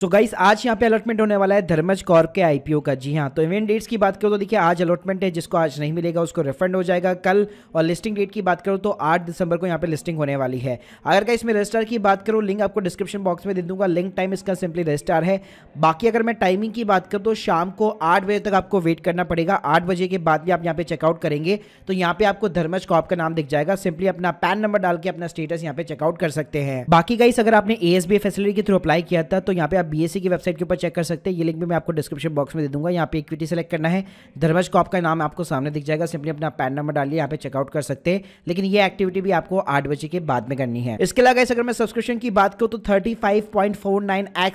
तो गाइस आज यहाँ पे अलॉटमेंट होने वाला है धर्मज कॉर्प के आईपीओ का जी हाँ तो इवेंट डेट्स की बात करो तो देखिए आज अलॉटमेंट है जिसको आज नहीं मिलेगा उसको रिफंड हो जाएगा कल और लिस्टिंग डेट की बात करो तो 8 दिसंबर को यहाँ पे लिस्टिंग होने वाली है अगर गाइस मैं रजिस्टर की बात करूँ लिंक आपको डिस्क्रिप्शन बॉक्स में दे दूंगा लिंक टाइम इसका सिंपली रजिस्टर है बाकी अगर मैं टाइमिंग की बात करूँ तो शाम को आठ बजे तक आपको वेट करना पड़ेगा आठ बजे के बाद भी आप यहाँ पे चेकआउट करेंगे तो यहाँ पे आपको धर्मज कॉप का नाम दिख जाएगा सिंपली अपना पैन नंबर डाल के अपना स्टेटस यहाँ पे चेकआउट कर सकते हैं बाकी गाइस अगर आपने ए फैसिलिटी के थ्रू अप्लाई किया था तो यहाँ पे आप बी e की वेबसाइट के ऊपर चेक कर सकते हैं ये लिंक भी मैं आपको डिस्क्रिप्शन बॉक्स में दे दूंगा यहाँ पे इक्विटी सेलेक्ट करना है धर्मज कॉप का नाम आपको सामने दिख जाएगा सिंपली अपना पैन नंबर डालिए यहाँ पे चेकआउट कर सकते हैं लेकिन ये एक्टिविटी भी आपको आठ बजे के बाद में करनी है इसके अलावा अगर मैं सब्सक्रिप्शन की बात करूँ तो थर्टी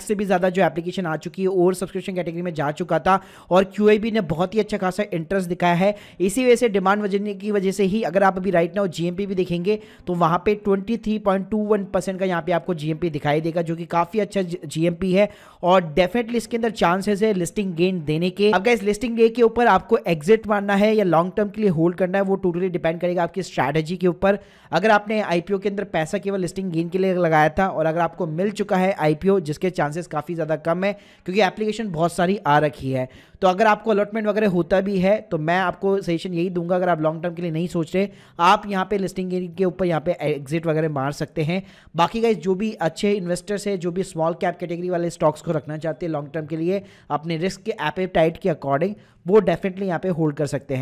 से भी ज्यादा जो एप्लीकेशन आ चुकी है और सब्सक्रिप्शन कैटेगरी में जा चुका था और क्यू ने बहुत ही अच्छा खासा इंटरेस्ट दिखाया है इसी वजह से डिमांड वजने की वजह से ही अगर आप अभी राइट ना जीएमपी भी देखेंगे तो वहां पे ट्वेंटी का यहाँ पे आपको जीएमपी दिखाई देगा जो कि काफी अच्छा जीएमपी है है और डेफिनेटली इसके अंदर चांसेस है लिस्टिंग गेन देने के अब इस लिस्टिंग डे के ऊपर आपको एग्जिट मारना है या लॉन्ग टर्म के लिए होल्ड करना है वो टोटली डिपेंड करेगा आपकी स्ट्रैटेजी के ऊपर अगर आपने आईपीओ के अंदर पैसा केवल लिस्टिंग गेन के लिए लगाया था और अगर आपको मिल चुका है आईपीओ जिसके चांसेस काफ़ी ज़्यादा कम है क्योंकि एप्लीकेशन बहुत सारी आ रखी है तो अगर आपको अलॉटमेंट वगैरह होता भी है तो मैं आपको सजेशन यही दूंगा अगर आप लॉन्ग टर्म के लिए नहीं सोच रहे आप यहाँ पे लिस्टिंग गेन के ऊपर यहाँ पे एग्जिट वगैरह मार सकते हैं बाकी का जो भी अच्छे इन्वेस्टर्स है जो भी स्मॉल कैप कैटेगरी वाले स्टॉक्स को रखना चाहते हैं लॉन्ग टर्म के लिए अपने रिस्क के एपेटाइट के अकॉर्डिंग वो डेफिनेटली यहाँ पे होल्ड कर सकते हैं